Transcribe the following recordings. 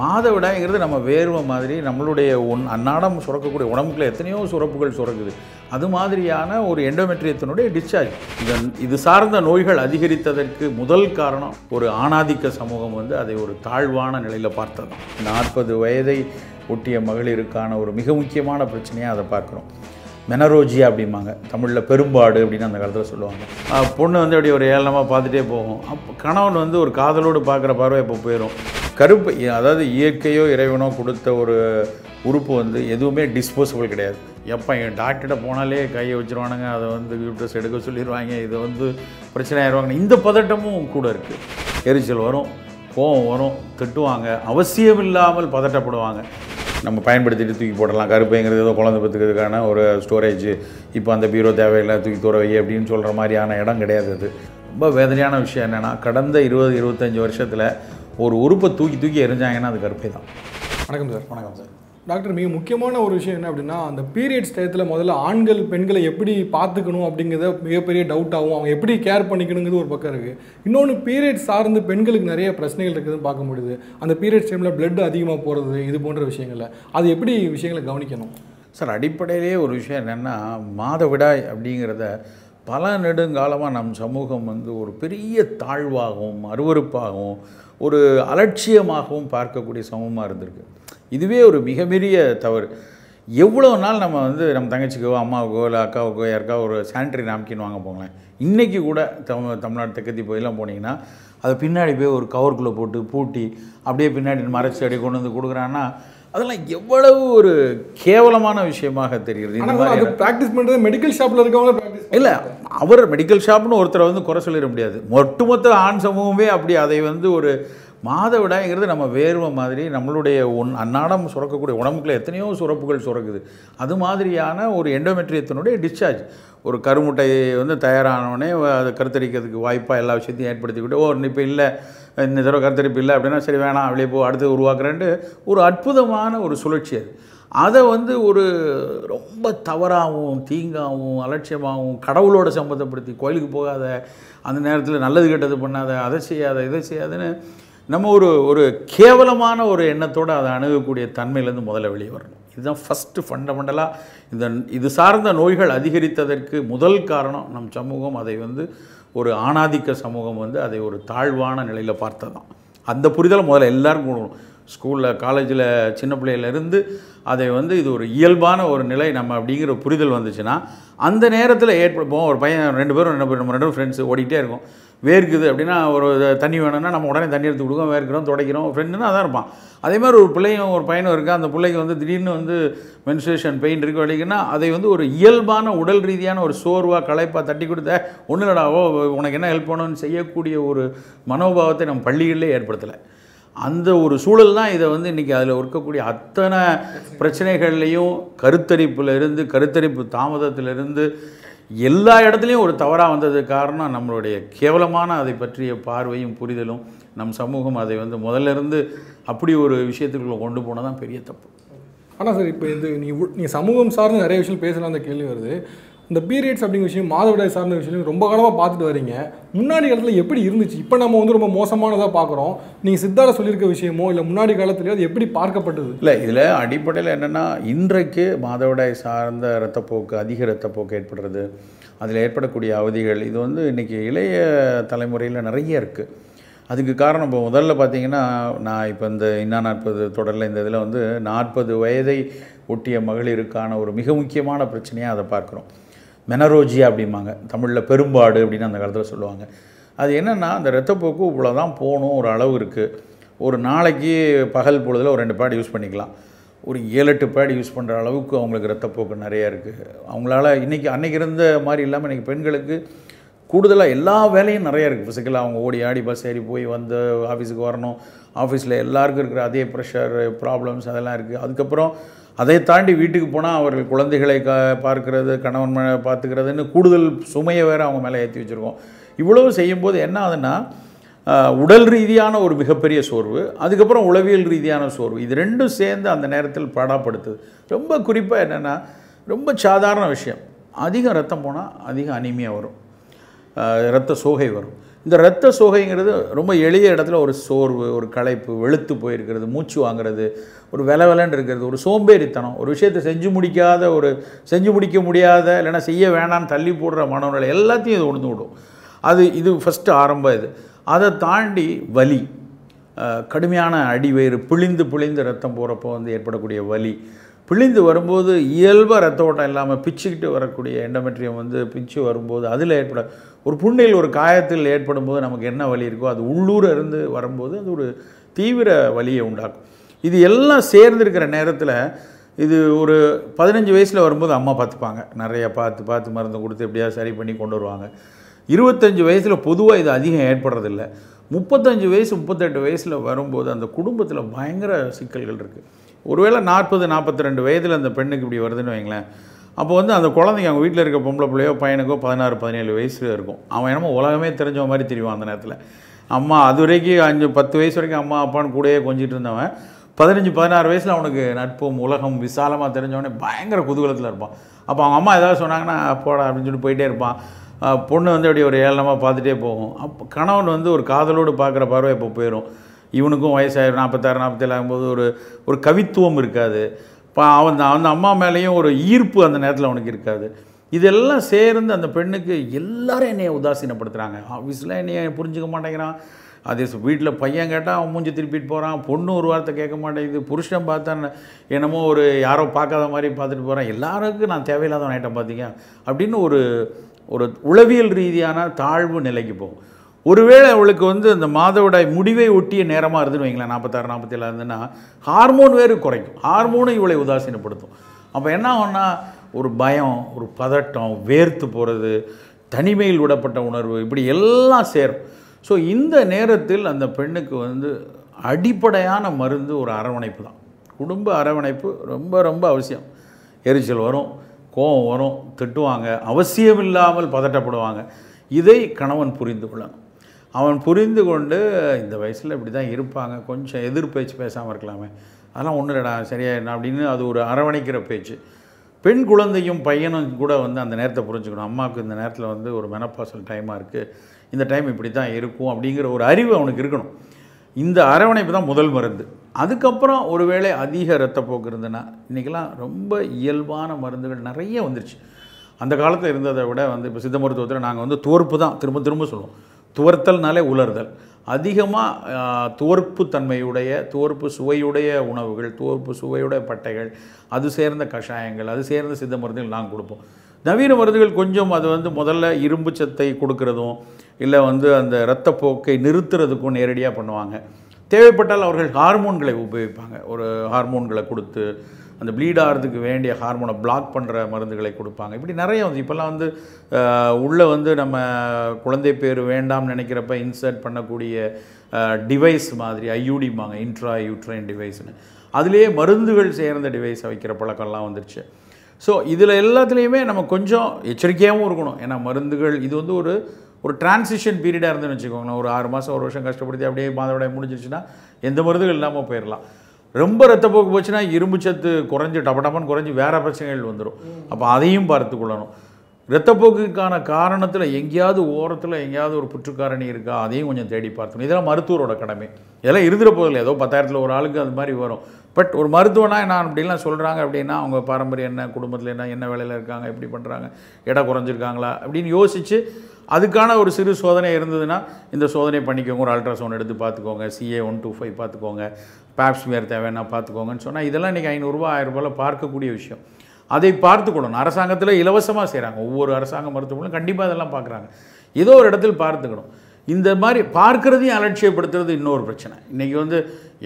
மாதவிடாய்ங்கிறது நம்ம வேர்வை மாதிரி நம்மளுடைய ஒன் அன்னாடம் சுரக்கக்கூடிய உடம்புக்குள்ள எத்தனையோ சுரப்புகள் சுரக்குது அது மாதிரியான ஒரு எண்டோமெட்ரியத்தினுடைய டிஸ்சார்ஜ் இதன் இது சார்ந்த நோய்கள் அதிகரித்ததற்கு முதல் காரணம் ஒரு ஆணாதிக்க சமூகம் வந்து அதை ஒரு தாழ்வான நிலையில் பார்த்தது நாற்பது வயதை ஒட்டிய மகளிருக்கான ஒரு மிக முக்கியமான பிரச்சனையாக அதை பார்க்குறோம் மெனரோஜியா அப்படிம்பாங்க தமிழில் பெரும்பாடு அப்படின்னு அந்த காலத்தில் சொல்லுவாங்க பொண்ணு வந்து அப்படி ஒரு ஏளனமாக பார்த்துட்டே போகும் அப்போ கணவன் வந்து ஒரு காதலோடு பார்க்குற பார்வை இப்போ போயிடும் கருப்பு அதாவது இயற்கையோ இறைவனோ கொடுத்த ஒரு உறுப்பு வந்து எதுவுமே டிஸ்போசபிள் கிடையாது எப்போ என் டாக்டர்கிட்ட போனாலே கையை வச்சுருவானுங்க அதை வந்து யூட்ரஸ் எடுக்க சொல்லிடுவாங்க இதை வந்து பிரச்சனை ஆயிடுவாங்க இந்த பதட்டமும் கூட இருக்குது எரிச்சல் வரும் கோவம் வரும் திட்டுவாங்க அவசியம் இல்லாமல் பதட்டப்படுவாங்க நம்ம பயன்படுத்திட்டு தூக்கி போடலாம் கருப்பைங்கிறது ஏதோ குழந்தை பத்துக்கிறதுக்கான ஒரு ஸ்டோரேஜ் இப்போ அந்த பீரோ தேவையில்லை தூக்கி தூர வை அப்படின்னு சொல்கிற மாதிரியான இடம் கிடையாது அது ரொம்ப வேதனையான விஷயம் என்னென்னா கடந்த இருபது இருபத்தஞ்சி வருஷத்தில் ஒரு உறுப்பை தூக்கி தூக்கி எரிஞ்சாங்கன்னா அது கருப்பை தான் வணக்கம் சார் வணக்கம் சார் டாக்டர் மிக முக்கியமான ஒரு விஷயம் என்ன அப்படின்னா அந்த பீரியட்ஸ் டயத்தில் முதல்ல ஆண்கள் பெண்களை எப்படி பார்த்துக்கணும் அப்படிங்கிறத மிகப்பெரிய டவுட் ஆகும் அவங்க எப்படி கேர் பண்ணிக்கணுங்கிறது ஒரு பக்கம் இருக்குது இன்னொன்று பீரியட்ஸ் சார்ந்து பெண்களுக்கு நிறைய பிரச்சனைகள் இருக்குதுன்னு பார்க்க முடியுது அந்த பீரியட்ஸ் டைமில் பிளட் அதிகமாக போகிறது இது போன்ற விஷயங்களில் அது எப்படி விஷயங்களை கவனிக்கணும் சார் அடிப்படையிலேயே ஒரு விஷயம் என்னென்னா மாதவிடாய் அப்படிங்கிறத பல நெடுங்காலமாக நம் சமூகம் வந்து ஒரு பெரிய தாழ்வாகவும் அருவறுப்பாகவும் ஒரு அலட்சியமாகவும் பார்க்கக்கூடிய சமூகமாக இருந்திருக்கு இதுவே ஒரு மிகப்பெரிய தவறு எவ்வளோ நாள் நம்ம வந்து நம்ம தங்கச்சிக்கோ அம்மாவுக்கோ இல்லை அக்காவுக்கோ யாருக்கா ஒரு சானிடரி நாப்கின் வாங்க போங்களேன் இன்றைக்கி கூட தமிழ் தமிழ்நாடு தெற்கத்தி போயெல்லாம் போனீங்கன்னா அதை பின்னாடி போய் ஒரு கவர்க்குள்ளே போட்டு பூட்டி அப்படியே பின்னாடி மறைச்சி அப்படியே கொண்டு வந்து கொடுக்குறான்னா அதெல்லாம் எவ்வளவு ஒரு கேவலமான விஷயமாக தெரிகிறது இந்த மாதிரி ப்ராக்டிஸ் பண்ணுறது மெடிக்கல் ஷாப்பில் இருக்கவங்க இல்லை அவர் மெடிக்கல் ஷாப்னு ஒருத்தரை வந்து குறை சொல்லிட முடியாது ஒட்டுமொத்த ஆண் சமூகமே அப்படி அதை வந்து ஒரு மாதவிடாய்ங்கிறது நம்ம வேர்வை மாதிரி நம்மளுடைய ஒன் அன்னாடம் சுரக்கக்கூடிய உடம்புக்குள்ள எத்தனையோ சுரப்புகள் சுரக்குது அது மாதிரியான ஒரு எண்டோமெட்ரியத்தினுடைய டிஸ்சார்ஜ் ஒரு கருமுட்டை வந்து தயாரானவனே அது கருத்தரிக்கிறதுக்கு வாய்ப்பாக எல்லா விஷயத்தையும் ஏற்படுத்திக்கிட்டு ஓ இப்போ இல்லை இந்த தடவை கருத்தரிப்பு இல்லை அப்படின்னா சரி வேணாம் அப்படியே போ அடுத்து உருவாக்குறேன்ட்டு ஒரு அற்புதமான ஒரு சுழற்சி அது அதை வந்து ஒரு ரொம்ப தவறாகவும் தீங்காகவும் அலட்சியமாகவும் கடவுளோட சம்மந்தப்படுத்தி கோயிலுக்கு போகாத அந்த நேரத்தில் நல்லது கெட்டது பண்ணாத அதை செய்யாத இதை செய்யாதுன்னு நம்ம ஒரு ஒரு கேவலமான ஒரு எண்ணத்தோடு அதை அணுகக்கூடிய தன்மையிலேருந்து முதல்ல வெளியே வரணும் இதுதான் ஃபஸ்ட்டு ஃபண்டமெண்டலாக இந்த இது சார்ந்த நோய்கள் அதிகரித்ததற்கு முதல் காரணம் நம் சமூகம் அதை வந்து ஒரு ஆணாதிக்க சமூகம் வந்து அதை ஒரு தாழ்வான நிலையில் பார்த்ததான் அந்த புரிதலை முதல்ல எல்லோரும் கொடுக்கணும் ஸ்கூலில் காலேஜில் சின்ன பிள்ளையிலேருந்து அதை வந்து இது ஒரு இயல்பான ஒரு நிலை நம்ம அப்படிங்கிற புரிதல் வந்துச்சுன்னா அந்த நேரத்தில் ஏற்படுப்போம் ஒரு பையன் ரெண்டு பேரும் ரெண்டு நம்ம ரெண்டு ஃப்ரெண்ட்ஸ் ஓடிக்கிட்டே இருக்கும் வேர்க்குது அப்படின்னா ஒரு தண்ணி வேணும்னா நம்ம உடனே தண்ணி எடுத்து கொடுக்கோம் வேர்க்கிறோம் துடைக்கிறோம் ஃப்ரெண்டுன்னு அதான் இருப்பான் அதே மாதிரி ஒரு பிள்ளையும் ஒரு பையனும் இருக்குது அந்த பிள்ளைக்கு வந்து திடீர்னு வந்து மென்சுரேஷன் பெயின் இருக்குது அப்படிங்கன்னா அதை வந்து ஒரு இயல்பான உடல் ரீதியான ஒரு சோர்வாக களைப்பாக தட்டி கொடுத்த ஒன்றும் இல்லடாவோ உனக்கு என்ன ஹெல்ப் பண்ணணும்னு செய்யக்கூடிய ஒரு மனோபாவத்தை நம்ம பள்ளிகளிலே ஏற்படுத்தலை அந்த ஒரு சூழல் தான் இதை வந்து இன்றைக்கி அதில் இருக்கக்கூடிய அத்தனை பிரச்சனைகள்லேயும் கருத்தரிப்பில் இருந்து கருத்தரிப்பு தாமதத்திலிருந்து எல்லா இடத்துலையும் ஒரு தவறாக வந்தது காரணம் நம்மளுடைய கேவலமான அதை பற்றிய பார்வையும் புரிதலும் நம் சமூகம் அதை வந்து முதல்ல இருந்து அப்படி ஒரு விஷயத்துக்குள்ளே கொண்டு போனால் தான் பெரிய தப்பு ஆனால் சார் இப்போ இது நீ சமூகம் சார்ந்து நிறைய விஷயம் பேசலாம் அந்த கேள்வி வருது இந்த பீரியட்ஸ் அப்படிங்கிற விஷயம் மாதவிடாய் சார்ந்த விஷயம் ரொம்ப காலமாக பார்த்துட்டு வரீங்க முன்னாடி காலத்தில் எப்படி இருந்துச்சு இப்போ நம்ம வந்து ரொம்ப மோசமானதாக பார்க்குறோம் நீங்கள் சித்தார சொல்லியிருக்க விஷயமோ இல்லை முன்னாடி காலத்துலேயோ அது எப்படி பார்க்கப்பட்டது இல்லை இதில் அடிப்படையில் என்னென்னா இன்றைக்கு மாதவிடாய் சார்ந்த இரத்தப்போக்கு அதிக இரத்தப்போக்கு ஏற்படுறது அதில் ஏற்படக்கூடிய அவதிகள் இது வந்து இன்றைக்கி இளைய தலைமுறையில் நிறைய இருக்குது அதுக்கு காரணம் இப்போ முதல்ல பார்த்தீங்கன்னா நான் இப்போ இந்த இன்னா நாற்பது தொடரில் இந்த இதில் வந்து நாற்பது வயதை ஒட்டிய மகளிருக்கான ஒரு மிக முக்கியமான பிரச்சனையாக அதை பார்க்குறோம் மெனரோஜி அப்படிம்பாங்க தமிழில் பெரும்பாடு அப்படின்னு அந்த காலத்தில் சொல்லுவாங்க அது என்னென்னா அந்த ரத்தப்போக்கு இவ்வளோ தான் போகணும் ஒரு அளவு இருக்குது ஒரு நாளைக்கு பகல் பொழுதில் ஒரு ரெண்டு பேட் யூஸ் பண்ணிக்கலாம் ஒரு ஏழு எட்டு பேட் யூஸ் பண்ணுற அளவுக்கு அவங்களுக்கு ரத்தப்போக்கு நிறையா இருக்குது அவங்களால இன்றைக்கி அன்றைக்கி இருந்த மாதிரி இல்லாமல் இன்றைக்கி பெண்களுக்கு கூடுதலாக எல்லா வேலையும் நிறையா இருக்குது ஃபிசிக்கலாக அவங்க ஓடி ஆடி பஸ் ஏறி போய் வந்து ஆஃபீஸுக்கு வரணும் ஆஃபீஸில் எல்லாருக்கும் இருக்கிற அதே ப்ரெஷர் ப்ராப்ளம்ஸ் அதெல்லாம் இருக்குது அதுக்கப்புறம் அதை தாண்டி வீட்டுக்கு போனால் அவர்கள் குழந்தைகளை க பார்க்கறது கணவன் பார்த்துக்கிறதுன்னு கூடுதல் சுமையை வேறு அவங்க மேலே ஏற்றி வச்சுருக்கோம் இவ்வளவு செய்யும்போது என்ன ஆகுதுன்னா உடல் ரீதியான ஒரு மிகப்பெரிய சோர்வு அதுக்கப்புறம் உளவியல் ரீதியான சோர்வு இது ரெண்டும் சேர்ந்து அந்த நேரத்தில் பாடாப்படுத்துது ரொம்ப குறிப்பாக என்னென்னா ரொம்ப சாதாரண விஷயம் அதிகம் ரத்தம் போனால் அதிகம் அனிமையாக வரும் ரத்த சோகை வரும் இந்த இரத்த சோகைங்கிறது ரொம்ப எளிய இடத்துல ஒரு சோர்வு ஒரு களைப்பு வெளுத்து போயிருக்கிறது மூச்சு வாங்கிறது ஒரு வில விலன்னு இருக்கிறது ஒரு சோம்பேறித்தனம் ஒரு விஷயத்தை செஞ்சு முடிக்காத ஒரு செஞ்சு முடிக்க முடியாத இல்லைன்னா செய்ய வேணாம்னு தள்ளி போடுற மனநிலை எல்லாத்தையும் இது உணர்ந்து விடும் அது இது ஃபஸ்ட்டு ஆரம்பம் இது அதை தாண்டி வலி கடுமையான அடிவயிறு பிழிந்து பிழிந்து ரத்தம் போகிறப்போ வந்து ஏற்படக்கூடிய வலி பிழிந்து வரும்போது இயல்பாக ரத்த ஓட்டம் இல்லாமல் பிச்சுக்கிட்டு வரக்கூடிய எண்டமெட்ரியம் வந்து பிச்சு வரும்போது அதில் ஏற்பட ஒரு புண்ணில் ஒரு காயத்தில் ஏற்படும் போது நமக்கு என்ன வலி இருக்கோ அது உள்ளூர் இருந்து வரும்போது அது ஒரு தீவிர வலியை உண்டாக்கும் இது எல்லாம் சேர்ந்துருக்கிற நேரத்தில் இது ஒரு பதினஞ்சு வயசில் வரும்போது அம்மா பார்த்துப்பாங்க நிறையா பார்த்து பார்த்து மருந்து கொடுத்து எப்படியா சரி பண்ணி கொண்டு வருவாங்க இருபத்தஞ்சி வயசில் பொதுவாக இது அதிகம் ஏற்படுறதில்ல முப்பத்தஞ்சு வயசு முப்பத்தெட்டு வயசில் வரும்போது அந்த குடும்பத்தில் பயங்கர சிக்கல்கள் இருக்குது ஒருவேளை நாற்பது நாற்பத்தி ரெண்டு வயதில் அந்த பெண்ணுக்கு இப்படி வருதுன்னு வைங்களேன் அப்போ வந்து அந்த குழந்தைங்க அவங்க வீட்டில் இருக்க பொம்பளை பிள்ளையோ பையனுக்கோ பதினாறு பதினேழு வயசு இருக்கும் அவன் என்னமோ உலகமே தெரிஞ்ச மாதிரி தெரியும் அந்த நேரத்தில் அம்மா அது வரைக்கும் அஞ்சு பத்து வயசு வரைக்கும் அம்மா அப்பான்னு கூடயே கொஞ்சிட்டு இருந்தவன் பதினஞ்சு பதினாறு வயசில் அவனுக்கு நட்பும் உலகம் விசாலமாக தெரிஞ்சவனே பயங்கர குதூகலத்தில் இருப்பான் அப்போ அவங்க அம்மா ஏதாவது சொன்னாங்கன்னா போடா அப்படின்னு சொல்லிட்டு போயிட்டே இருப்பான் பொண்ணு வந்து அப்படி ஒரு ஏழனமாக பார்த்துட்டே போகும் அப்போ கணவன் வந்து ஒரு காதலோடு பார்க்குற பார்வை இப்போ போயிடும் இவனுக்கும் வயசாயிரும் நாற்பத்தாறு நாற்பத்தேழு ஆகும்போது ஒரு ஒரு கவித்துவம் இருக்காது இப்போ அவன் அந்த அம்மா மேலேயும் ஒரு ஈர்ப்பு அந்த நேரத்தில் அவனுக்கு இருக்காது இதெல்லாம் சேர்ந்து அந்த பெண்ணுக்கு எல்லாரும் என்னையை உதாசீனப்படுத்துகிறாங்க ஆஃபீஸில் என்னையை புரிஞ்சுக்க மாட்டேங்கிறான் அதே வீட்டில் பையன் கேட்டால் அவன் மூஞ்சி திருப்பிட்டு போகிறான் பொண்ணு ஒரு வார்த்தை கேட்க மாட்டேங்குது புருஷன் பார்த்தா என்னமோ ஒரு யாரோ பார்க்காத மாதிரி பார்த்துட்டு போகிறான் எல்லாருக்கும் நான் தேவையில்லாதவன் ஐட்டம் பார்த்தீங்க அப்படின்னு ஒரு ஒரு உளவியல் ரீதியான தாழ்வு நிலைக்கு போகும் ஒருவேளை அவளுக்கு வந்து அந்த மாதவிடாய் முடிவை ஒட்டிய நேரமாக இருந்துன்னு வைங்களேன் நாற்பத்தாறு நாற்பத்தேழு இருந்துன்னா ஹார்மோன் வேறு குறைக்கும் ஹார்மோனும் இவளை உதாசீனப்படுத்தும் அப்போ என்ன ஆகும்னா ஒரு பயம் ஒரு பதட்டம் வேர்த்து போகிறது தனிமையில் விடப்பட்ட உணர்வு இப்படி எல்லாம் சேரும் ஸோ இந்த நேரத்தில் அந்த பெண்ணுக்கு வந்து அடிப்படையான மருந்து ஒரு அரவணைப்பு தான் குடும்ப அரவணைப்பு ரொம்ப ரொம்ப அவசியம் எரிச்சல் வரும் கோபம் வரும் திட்டுவாங்க அவசியமில்லாமல் பதட்டப்படுவாங்க இதை கணவன் புரிந்து கொள்ளணும் அவன் புரிந்து கொண்டு இந்த வயசில் இப்படி தான் இருப்பாங்க கொஞ்சம் எதிர் பேச்சு பேசாமல் இருக்கலாமே அதெல்லாம் ஒன்றும் இல்லைடா சரியாயிடணும் அப்படின்னு அது ஒரு அரவணைக்கிற பேச்சு பெண் குழந்தையும் பையனும் கூட வந்து அந்த நேரத்தை புரிஞ்சுக்கணும் அம்மாவுக்கு இந்த நேரத்தில் வந்து ஒரு மெனப்பாசல் டைமாக இருக்குது இந்த டைம் இப்படி தான் இருக்கும் அப்படிங்கிற ஒரு அறிவு அவனுக்கு இருக்கணும் இந்த அரவணைப்பு தான் முதல் மருந்து அதுக்கப்புறம் ஒருவேளை அதிக ரத்தப்போக்கு இருந்ததுன்னா இன்றைக்கெல்லாம் ரொம்ப இயல்பான மருந்துகள் நிறைய வந்துருச்சு அந்த காலத்தில் இருந்ததை விட வந்து இப்போ சித்த மருத்துவத்தில் நாங்கள் வந்து தோற்பு தான் திரும்ப திரும்ப சொல்லுவோம் துவர்த்தல்னாலே உலர்தல் அதிகமாக துவர்ப்பு தன்மையுடைய துவர்ப்பு சுவையுடைய உணவுகள் துவர்ப்பு சுவையுடைய பட்டைகள் அது சேர்ந்த கஷாயங்கள் அது சேர்ந்த சித்த மருந்துகள் நாங்கள் கொடுப்போம் நவீன மருந்துகள் கொஞ்சம் அது வந்து முதல்ல இரும்பு சத்தை கொடுக்கறதும் இல்லை வந்து அந்த இரத்தப்போக்கை நிறுத்துறதுக்கும் நேரடியாக பண்ணுவாங்க தேவைப்பட்டால் அவர்கள் ஹார்மோன்களை உபயோகிப்பாங்க ஒரு ஹார்மோன்களை கொடுத்து அந்த ப்ளீட் ஆகிறதுக்கு வேண்டிய ஹார்மோனை பிளாக் பண்ணுற மருந்துகளை கொடுப்பாங்க இப்படி நிறைய வந்து இப்போல்லாம் வந்து உள்ளே வந்து நம்ம குழந்தை பேர் வேண்டாம்னு நினைக்கிறப்ப இன்சர்ட் பண்ணக்கூடிய டிவைஸ் மாதிரி ஐயூடிம்பாங்க இன்ட்ரா யூட்ரைன் டிவைஸ்னு அதுலேயே மருந்துகள் சேர்ந்த டிவைஸ் வைக்கிற பழக்கம்லாம் வந்துருச்சு ஸோ இதில் எல்லாத்துலேயுமே நம்ம கொஞ்சம் எச்சரிக்கையாகவும் இருக்கணும் ஏன்னா மருந்துகள் இது வந்து ஒரு ஒரு டிரான்சிஷன் பீரியடாக இருந்துன்னு வச்சுக்கோங்களேன் ஒரு ஆறு மாதம் ஒரு வருஷம் கஷ்டப்படுத்தி அப்படியே மாதவிடாய் முடிஞ்சிருச்சுன்னா எந்த மருந்துகள் இல்லாமல் போயிடலாம் ரொம்ப ரத்தப்போக்கு போச்சுன்னா இரும்பு சத்து குறைஞ்சி டப டபன்னு குறைஞ்சி வேறு பிரச்சனைகள் வந்துடும் அப்போ அதையும் பார்த்து கொள்ளணும் இரத்தப்போக்குக்கான காரணத்தில் எங்கேயாவது ஓரத்தில் எங்கேயாவது ஒரு புற்றுக்காரணி இருக்கா அதையும் கொஞ்சம் தேடி பார்த்துக்கணும் இதெல்லாம் மருத்துவரோட கடமை இதெல்லாம் இருந்துட போதில்லை ஏதோ பத்தாயிரத்தில் ஒரு ஆளுக்கு அது மாதிரி வரும் பட் ஒரு மருத்துவனா என்ன அப்படிலாம் சொல்கிறாங்க அப்படின்னா அவங்க பாரம்பரியம் என்ன குடும்பத்தில் என்ன என்ன வேலையில் இருக்காங்க எப்படி பண்ணுறாங்க இடம் குறைஞ்சிருக்காங்களா அப்படின்னு யோசித்து அதுக்கான ஒரு சிறு சோதனை இருந்ததுன்னா இந்த சோதனை பண்ணிக்கோங்க ஒரு அல்ட்ராசவுண்ட் எடுத்து பார்த்துக்கோங்க சிஏ ஒன் டூ ஃபைவ் பார்த்துக்கோங்க பேப்ஸ்மியர் தேவைன்னா பார்த்துக்கோங்கன்னு சொன்னால் இதெல்லாம் இன்றைக்கி ஐநூறுரூவா ஆயிரரூபாவில் பார்க்கக்கூடிய விஷயம் அதை பார்த்துக்கணும் அரசாங்கத்தில் இலவசமாக செய்கிறாங்க ஒவ்வொரு அரசாங்க மருத்துவமனையும் கண்டிப்பாக அதெல்லாம் பார்க்குறாங்க ஏதோ ஒரு இடத்தில் பார்த்துக்கணும் இந்த மாதிரி பார்க்குறதையும் அலட்சியப்படுத்துறது இன்னொரு பிரச்சனை இன்றைக்கி வந்து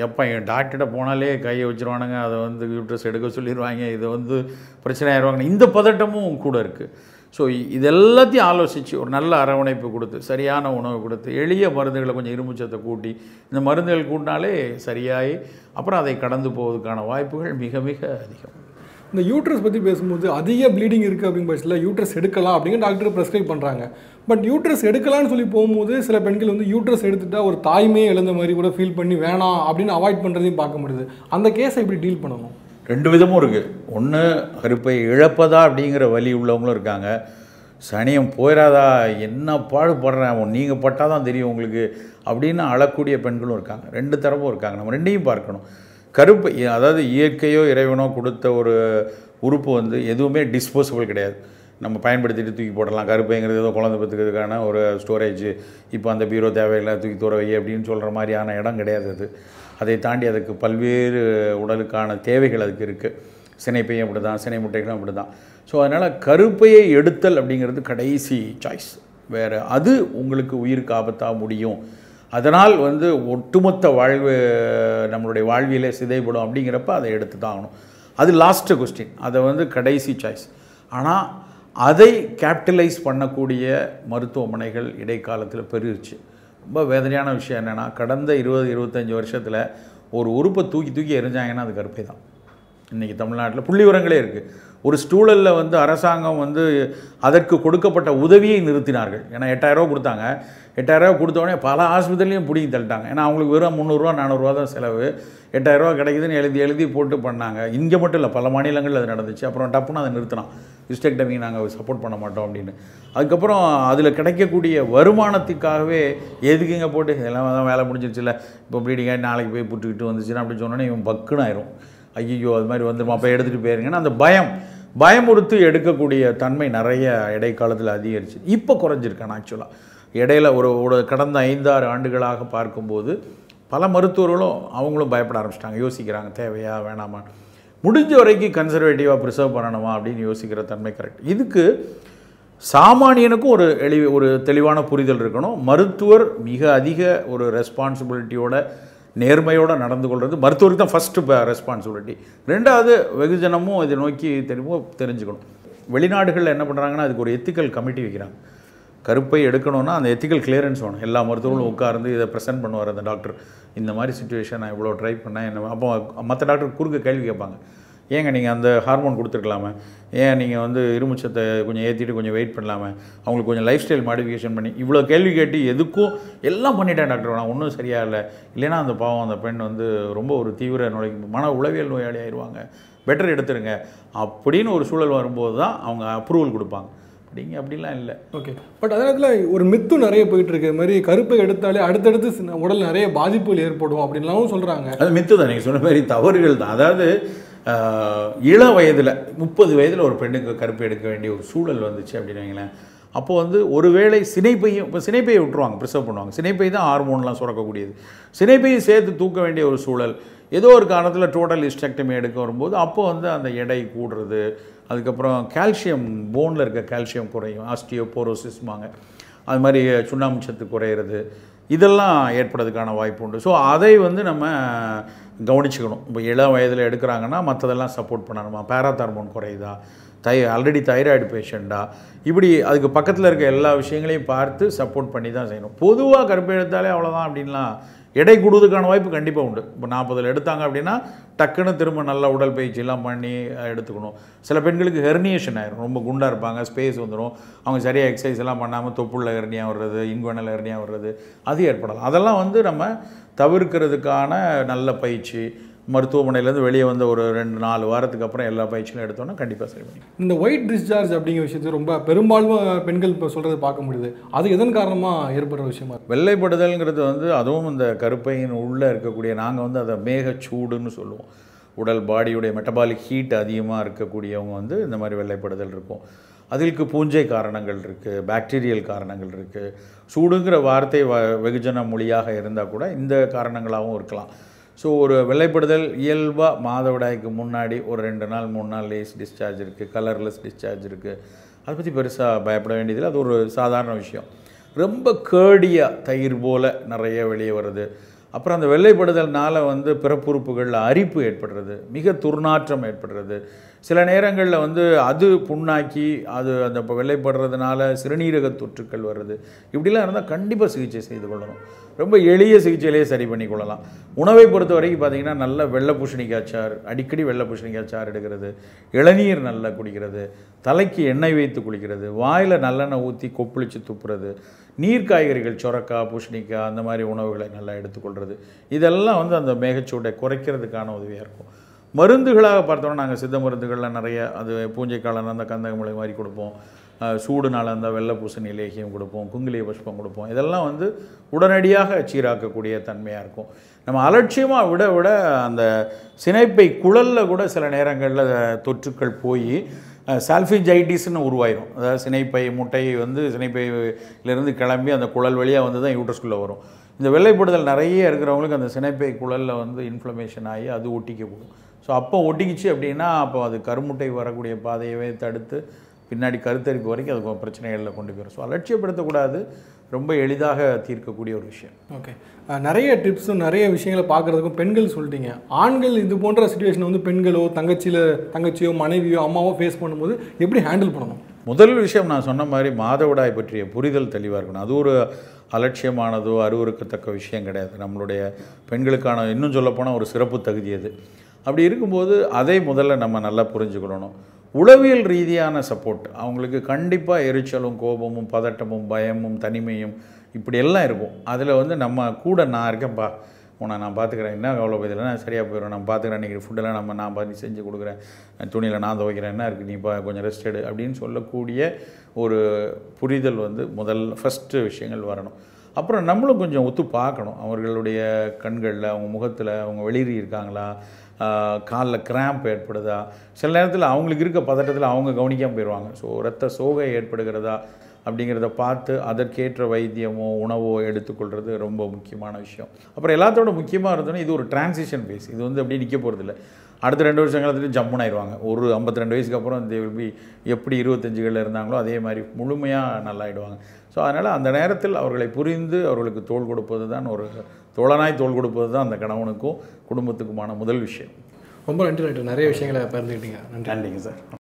எப்போ என் டாக்டர்கிட்ட போனாலே கையை வச்சுருவானுங்க அதை வந்து யூட்ரஸ் எடுக்க சொல்லிடுவாங்க இதை வந்து பிரச்சனை ஆயிடுவாங்க இந்த பதட்டமும் கூட இருக்குது ஸோ இது எல்லாத்தையும் ஆலோசித்து ஒரு நல்ல அரவணைப்பு கொடுத்து சரியான உணவு கொடுத்து எளிய மருந்துகளை கொஞ்சம் இரும்புச்சத்தை கூட்டி இந்த மருந்துகள் கூட்டினாலே சரியாகி அப்புறம் அதை கடந்து போவதற்கான வாய்ப்புகள் மிக மிக அதிகம் இந்த யூட்ரஸ் பற்றி பேசும்போது அதிக ப்ளீடிங் இருக்குது அப்படிங்கிற பட்சத்தில் யூட்ரஸ் எடுக்கலாம் அப்படிங்கிற டாக்டர் ப்ரெஸ்கிரைப் பண்ணுறாங்க பட் யூட்ரஸ் எடுக்கலாம்னு சொல்லி போகும்போது சில பெண்கள் வந்து யூட்ரஸ் எடுத்துட்டா ஒரு தாய்மையே இழந்த மாதிரி கூட ஃபீல் பண்ணி வேணாம் அப்படின்னு அவாய்ட் பண்ணுறதையும் பார்க்க முடியுது அந்த கேஸை எப்படி டீல் பண்ணணும் ரெண்டு விதமும் இருக்குது ஒன்று கருப்பை இழப்பதா அப்படிங்கிற வழி உள்ளவங்களும் இருக்காங்க சனியம் போயிடாதா என்ன பாடுபடுறேன் நீங்கள் பட்டால் தான் தெரியும் உங்களுக்கு அப்படின்னு அழக்கூடிய பெண்களும் இருக்காங்க ரெண்டு தரப்பும் இருக்காங்க நம்ம ரெண்டையும் பார்க்கணும் கருப்பு அதாவது இயற்கையோ இறைவனோ கொடுத்த ஒரு உறுப்பு வந்து எதுவுமே டிஸ்போசபிள் கிடையாது நம்ம பயன்படுத்திட்டு தூக்கி போடலாம் கருப்பைங்கிறது ஏதோ குழந்தை பத்துக்கிறதுக்கான ஒரு ஸ்டோரேஜ் இப்போ அந்த பீரோ தேவையில்லை தூக்கி தூர வை அப்படின்னு சொல்கிற மாதிரியான இடம் கிடையாது அது அதை தாண்டி அதுக்கு பல்வேறு உடலுக்கான தேவைகள் அதுக்கு இருக்குது சினைப்பையும் அப்படி தான் சினை முட்டைகளும் அப்படி தான் ஸோ அதனால் கருப்பையை எடுத்தல் அப்படிங்கிறது கடைசி சாய்ஸ் வேறு அது உங்களுக்கு உயிருக்கு ஆபத்தாக முடியும் அதனால் வந்து ஒட்டுமொத்த வாழ்வு நம்மளுடைய வாழ்வியலே சிதைப்படும் அப்படிங்கிறப்ப அதை எடுத்து தான் ஆகணும் அது லாஸ்ட்டு கொஸ்டின் அதை வந்து கடைசி சாய்ஸ் ஆனால் அதை கேபிட்டலைஸ் பண்ணக்கூடிய மருத்துவமனைகள் இடைக்காலத்தில் பெருச்சு ரொம்ப வேதனையான விஷயம் என்னென்னா கடந்த இருபது இருபத்தஞ்சி வருஷத்தில் ஒரு உறுப்பை தூக்கி தூக்கி எரிஞ்சாங்கன்னா அது கருப்பை தான் இன்றைக்கி தமிழ்நாட்டில் புள்ளி உரங்களே இருக்குது ஒரு ஸ்டூழலில் வந்து அரசாங்கம் வந்து அதற்கு கொடுக்கப்பட்ட உதவியை நிறுத்தினார்கள் ஏன்னா எட்டாயிரரூவா கொடுத்தாங்க எட்டாயிரரூவா உடனே பல ஆஸ்பத்திரிலையும் பிடிங்கி தள்ளிட்டாங்க ஏன்னா அவங்களுக்கு வெறும் முந்நூறுரூவா நானூறுரூவா தான் செலவு எட்டாயிரரூவா கிடைக்குதுன்னு எழுதி எழுதி போட்டு பண்ணாங்க இங்கே மட்டும் இல்லை பல மாநிலங்களில் அது நடந்துச்சு அப்புறம் டப்புன்னு அதை நிறுத்தினான் இஸ்டெக்டமிக்கு நாங்கள் சப்போர்ட் பண்ண மாட்டோம் அப்படின்னு அதுக்கப்புறம் அதில் கிடைக்கக்கூடிய வருமானத்துக்காகவே எதுக்குங்க போட்டு எல்லாம் தான் வேலை முடிஞ்சிருச்சுல இப்போ ப்ளீடிங்காக நாளைக்கு போய் புட்டுக்கிட்டு வந்துச்சுன்னா அப்படின்னு சொன்னோன்னே இவன் பக்குன்னு ஆயிரும் ஐயோ அது மாதிரி வந்துடும் அப்போ எடுத்துகிட்டு போயிருங்கன்னா அந்த பயம் பயமுறுத்து எடுக்கக்கூடிய தன்மை நிறைய இடைக்காலத்தில் அதிகரிச்சு இப்போ குறைஞ்சிருக்கேன் ஆக்சுவலாக இடையில ஒரு ஒரு கடந்த ஐந்தாறு ஆண்டுகளாக பார்க்கும்போது பல மருத்துவர்களும் அவங்களும் பயப்பட ஆரம்பிச்சிட்டாங்க யோசிக்கிறாங்க தேவையா வேணாமான்னு முடிஞ்ச வரைக்கும் கன்சர்வேட்டிவாக ப்ரிசர்வ் பண்ணணுமா அப்படின்னு யோசிக்கிற தன்மை கரெக்ட் இதுக்கு சாமானியனுக்கும் ஒரு எளி ஒரு தெளிவான புரிதல் இருக்கணும் மருத்துவர் மிக அதிக ஒரு ரெஸ்பான்சிபிலிட்டியோட நேர்மையோடு நடந்து கொள்வது மருத்துவருக்கு தான் ஃபஸ்ட்டு ரெஸ்பான்சிபிலிட்டி ரெண்டாவது வெகுஜனமும் இதை நோக்கி தெரியுமோ தெரிஞ்சுக்கணும் வெளிநாடுகளில் என்ன பண்ணுறாங்கன்னா அதுக்கு ஒரு எத்திக்கல் கமிட்டி வைக்கிறாங்க கருப்பை எடுக்கணும்னா அந்த எத்திக்கல் கிளியரன்ஸ் வேணும் எல்லா மருத்துவர்களும் உட்கார்ந்து இதை ப்ரெசென்ட் பண்ணுவார் அந்த டாக்டர் இந்த மாதிரி சுச்சுவேஷன் நான் இவ்வளோ ட்ரை பண்ணேன் என்ன அப்போ மற்ற டாக்டர் குறுக்க கேள்வி கேட்பாங்க ஏங்க நீங்கள் அந்த ஹார்மோன் கொடுத்துருக்கலாமே ஏன் நீங்கள் வந்து இருமுச்சத்தை கொஞ்சம் ஏற்றிட்டு கொஞ்சம் வெயிட் பண்ணலாமே அவங்களுக்கு கொஞ்சம் லைஃப் ஸ்டைல் மாடிஃபிகேஷன் பண்ணி இவ்வளோ கேள்வி கேட்டு எதுக்கும் எல்லாம் பண்ணிட்டேன் டாக்டர் நான் ஒன்றும் சரியாக இல்லை இல்லைனா அந்த பாவம் அந்த பெண் வந்து ரொம்ப ஒரு தீவிர நோய் மன உளவியல் நோயாளி ஆயிடுவாங்க பெட்டர் எடுத்துருங்க அப்படின்னு ஒரு சூழல் வரும்போது தான் அவங்க அப்ரூவல் கொடுப்பாங்க அப்படிங்க அப்படிலாம் இல்லை ஓகே பட் அதே நேரத்தில் ஒரு மித்து நிறைய போயிட்டு இருக்க மாதிரி கருப்பை எடுத்தாலே அடுத்தடுத்து உடல் நிறைய பாதிப்புகள் ஏற்படும் அப்படின்லாம் சொல்கிறாங்க அது மித்து தான் நீங்கள் சொன்ன மாதிரி தவறுகள் தான் அதாவது இள வயதில் முப்பது வயதில் ஒரு பெண்ணுக்கு கருப்பு எடுக்க வேண்டிய ஒரு சூழல் வந்துச்சு அப்படின்னு வைங்களேன் அப்போது வந்து ஒருவேளை சினைப்பையும் இப்போ சினைப்பையை விட்டுருவாங்க ப்ரிசர்வ் பண்ணுவாங்க சினைப்பை தான் ஹார்மோன்லாம் சுரக்கக்கூடியது சினைப்பையும் சேர்த்து தூக்க வேண்டிய ஒரு சூழல் ஏதோ ஒரு காரணத்தில் டோட்டல் இஸ்டெக்டமி எடுக்க வரும்போது அப்போது வந்து அந்த எடை கூடுறது அதுக்கப்புறம் கால்சியம் போனில் இருக்க கால்சியம் குறையும் ஆஸ்டியோபோரோசிஸ்மாங்க அது மாதிரி சுண்ணாம்பு சத்து குறையிறது இதெல்லாம் ஏற்படுறதுக்கான வாய்ப்பு உண்டு ஸோ அதை வந்து நம்ம கவனிச்சுக்கணும் இப்போ இளம் வயதில் எடுக்கிறாங்கன்னா மற்றதெல்லாம் சப்போர்ட் பண்ணணுமா பேராதார்மோன் குறையுதா தை ஆல்ரெடி தைராய்டு பேஷண்ட்டா இப்படி அதுக்கு பக்கத்தில் இருக்க எல்லா விஷயங்களையும் பார்த்து சப்போர்ட் பண்ணி தான் செய்யணும் பொதுவாக கருப்பை எடுத்தாலே அவ்வளோதான் அப்படின்லாம் எடை கூடுவதுக்கான வாய்ப்பு கண்டிப்பாக உண்டு இப்போ நாற்பதில் எடுத்தாங்க அப்படின்னா டக்குன்னு திரும்ப நல்ல பயிற்சியெல்லாம் பண்ணி எடுத்துக்கணும் சில பெண்களுக்கு ஹெர்னியேஷன் ஆயிரும் ரொம்ப குண்டாக இருப்பாங்க ஸ்பேஸ் வந்துடும் அவங்க சரியாக எக்ஸசைஸ் எல்லாம் பண்ணாமல் தொப்புள்ள ஹெர்னியாக வர்றது இங்குவனில் ஹெர்னியாக வர்றது அது ஏற்படலாம் அதெல்லாம் வந்து நம்ம தவிர்க்கிறதுக்கான நல்ல பயிற்சி மருத்துவமனையிலேருந்து வெளியே வந்த ஒரு ரெண்டு நாலு வாரத்துக்கு அப்புறம் எல்லா பயிற்சியும் எடுத்தோன்னா கண்டிப்பாக சரி பண்ணி இந்த ஒயிட் டிஸ்சார்ஜ் அப்படிங்கிற விஷயத்தை ரொம்ப பெரும்பாலும் பெண்கள் இப்போ சொல்கிறது பார்க்க முடியுது அது எதன் காரணமாக ஏற்படுற விஷயமா வெள்ளைப்படுதல்ங்கிறது வந்து அதுவும் இந்த கருப்பையின் உள்ளே இருக்கக்கூடிய நாங்கள் வந்து அதை மேகச்சூடுன்னு சொல்லுவோம் உடல் பாடியுடைய மெட்டபாலிக் ஹீட் அதிகமாக இருக்கக்கூடியவங்க வந்து இந்த மாதிரி வெள்ளைப்படுதல் இருக்கும் அதற்கு பூஞ்சை காரணங்கள் இருக்குது பாக்டீரியல் காரணங்கள் இருக்குது சூடுங்கிற வார்த்தை வ வெகுஜன மொழியாக இருந்தால் கூட இந்த காரணங்களாகவும் இருக்கலாம் ஸோ ஒரு வெள்ளைப்படுதல் இயல்பாக மாதவிடாய்க்கு முன்னாடி ஒரு ரெண்டு நாள் மூணு நாள் லேஸ் டிஸ்சார்ஜ் இருக்குது கலர்லெஸ் டிஸ்சார்ஜ் இருக்குது அதை பற்றி பெருசாக பயப்பட வேண்டியதில்லை அது ஒரு சாதாரண விஷயம் ரொம்ப கேடியாக தயிர் போல் நிறைய வெளியே வருது அப்புறம் அந்த வெள்ளைப்படுதல்னால் வந்து பிறப்புறுப்புகளில் அரிப்பு ஏற்படுறது மிக துர்நாற்றம் ஏற்படுறது சில நேரங்களில் வந்து அது புண்ணாக்கி அது அந்த இப்போ வெள்ளைப்படுறதுனால சிறுநீரக தொற்றுக்கள் வருது இப்படிலாம் இருந்தால் கண்டிப்பாக சிகிச்சை செய்து கொள்ளணும் ரொம்ப எளிய சிகிச்சையிலேயே சரி பண்ணி கொள்ளலாம் உணவை பொறுத்த வரைக்கும் பார்த்திங்கன்னா நல்ல வெள்ளை பூசணிக்காய் சாறு அடிக்கடி வெள்ளை பூசணிக்காய் சாறு எடுக்கிறது இளநீர் நல்லா குடிக்கிறது தலைக்கு எண்ணெய் வைத்து குளிக்கிறது வாயில் நல்லெண்ணெய் ஊற்றி கொப்பளித்து துப்புறது நீர் காய்கறிகள் சுரக்காய் பூஷணிக்காய் அந்த மாதிரி உணவுகளை நல்லா எடுத்துக்கொள்கிறது இதெல்லாம் வந்து அந்த மேகச்சூட்டை குறைக்கிறதுக்கான உதவியாக இருக்கும் மருந்துகளாக பார்த்தோம்னா நாங்கள் சித்த மருந்துகள்லாம் நிறைய அது பூஞ்சை காலம் அந்த கந்தகமலை மாதிரி கொடுப்போம் சூடுனால் அந்த வெள்ளை பூசணி லேகியம் கொடுப்போம் குங்குலிய புஷ்பம் கொடுப்போம் இதெல்லாம் வந்து உடனடியாக சீராக்கக்கூடிய தன்மையாக இருக்கும் நம்ம அலட்சியமாக விட விட அந்த சினைப்பை குழலில் கூட சில நேரங்களில் தொற்றுக்கள் போய் சால்ஃபிஜைட்டிஸ்னு உருவாயிரும் அதாவது சினைப்பை முட்டை வந்து சினைப்பைலேருந்து கிளம்பி அந்த குழல் வழியாக வந்து தான் யூட்டர்ஸ்குள்ளே வரும் இந்த வெள்ளைப்படுதல் நிறைய இருக்கிறவங்களுக்கு அந்த சினைப்பை குழலில் வந்து இன்ஃப்ளமேஷன் ஆகி அது ஒட்டிக்க போகும் ஸோ அப்போ ஒட்டிக்குச்சு அப்படின்னா அப்போ அது கருமுட்டை வரக்கூடிய பாதையவே தடுத்து பின்னாடி கருத்தரிப்பு வரைக்கும் அது பிரச்சனைகளில் கொண்டு போயிடும் ஸோ அலட்சியப்படுத்தக்கூடாது ரொம்ப எளிதாக தீர்க்கக்கூடிய ஒரு விஷயம் ஓகே நிறைய டிப்ஸும் நிறைய விஷயங்களை பார்க்குறதுக்கும் பெண்கள் சொல்லிட்டீங்க ஆண்கள் இது போன்ற சுச்சுவேஷன் வந்து பெண்களோ தங்கச்சியில் தங்கச்சியோ மனைவியோ அம்மாவோ ஃபேஸ் பண்ணும்போது எப்படி ஹேண்டில் பண்ணணும் முதல் விஷயம் நான் சொன்ன மாதிரி மாதவிடாய் பற்றிய புரிதல் தெளிவாக இருக்கணும் அது ஒரு அலட்சியமானதோ அறிவுறுக்கத்தக்க விஷயம் கிடையாது நம்மளுடைய பெண்களுக்கான இன்னும் சொல்லப்போனால் ஒரு சிறப்பு தகுதி அது அப்படி இருக்கும்போது அதை முதல்ல நம்ம நல்லா புரிஞ்சுக்கணும் உளவியல் ரீதியான சப்போர்ட் அவங்களுக்கு கண்டிப்பாக எரிச்சலும் கோபமும் பதட்டமும் பயமும் தனிமையும் இப்படியெல்லாம் இருக்கும் அதில் வந்து நம்ம கூட நான் இருக்கேன்ப்பா உன்னை நான் பார்த்துக்கிறேன் என்ன அவ்வளோ இதில் நான் சரியாக போயிடும் நான் பார்த்துக்கிறேன் இன்றைக்கி ஃபுட்டெல்லாம் நம்ம நான் பண்ணி செஞ்சு கொடுக்குறேன் துணியில் நான் துவைக்கிறேன் என்ன இருக்குது நீ கொஞ்சம் ரெஸ்ட் எடு அப்படின்னு சொல்லக்கூடிய ஒரு புரிதல் வந்து முதல் ஃபஸ்ட்டு விஷயங்கள் வரணும் அப்புறம் நம்மளும் கொஞ்சம் ஒத்து பார்க்கணும் அவர்களுடைய கண்களில் அவங்க முகத்தில் அவங்க வெளியேறி இருக்காங்களா காலில் கிராம்ப் ஏற்படுதா சில நேரத்தில் அவங்களுக்கு இருக்க பதட்டத்தில் அவங்க கவனிக்காமல் போயிடுவாங்க ஸோ ரத்த சோகை ஏற்படுகிறதா அப்படிங்கிறத பார்த்து அதற்கேற்ற வைத்தியமோ உணவோ எடுத்துக்கொள்வது ரொம்ப முக்கியமான விஷயம் அப்புறம் எல்லாத்தோட முக்கியமாக இருந்ததுன்னா இது ஒரு டிரான்சிஷன் ஃபேஸ் இது வந்து அப்படியே நிற்க இல்லை அடுத்த ரெண்டு வருஷம் காலத்துலேயும் ஜம்முன் ஆயிடுவாங்க ஒரு ஐம்பத்தி ரெண்டு வயசுக்கு அப்புறம் இந்த வில் எப்படி இருபத்தஞ்சுகளில் இருந்தாங்களோ அதே மாதிரி முழுமையாக நல்லாயிடுவாங்க ஸோ அதனால் அந்த நேரத்தில் அவர்களை புரிந்து அவர்களுக்கு தோல் கொடுப்பது தான் ஒரு தோழனாய் தோல் கொடுப்பது தான் அந்த கணவனுக்கும் குடும்பத்துக்குமான முதல் விஷயம் ரொம்ப நன்றி நன்றி நிறைய விஷயங்களை பகிர்ந்துக்கிட்டீங்க நன்றி நன்றிங்க சார்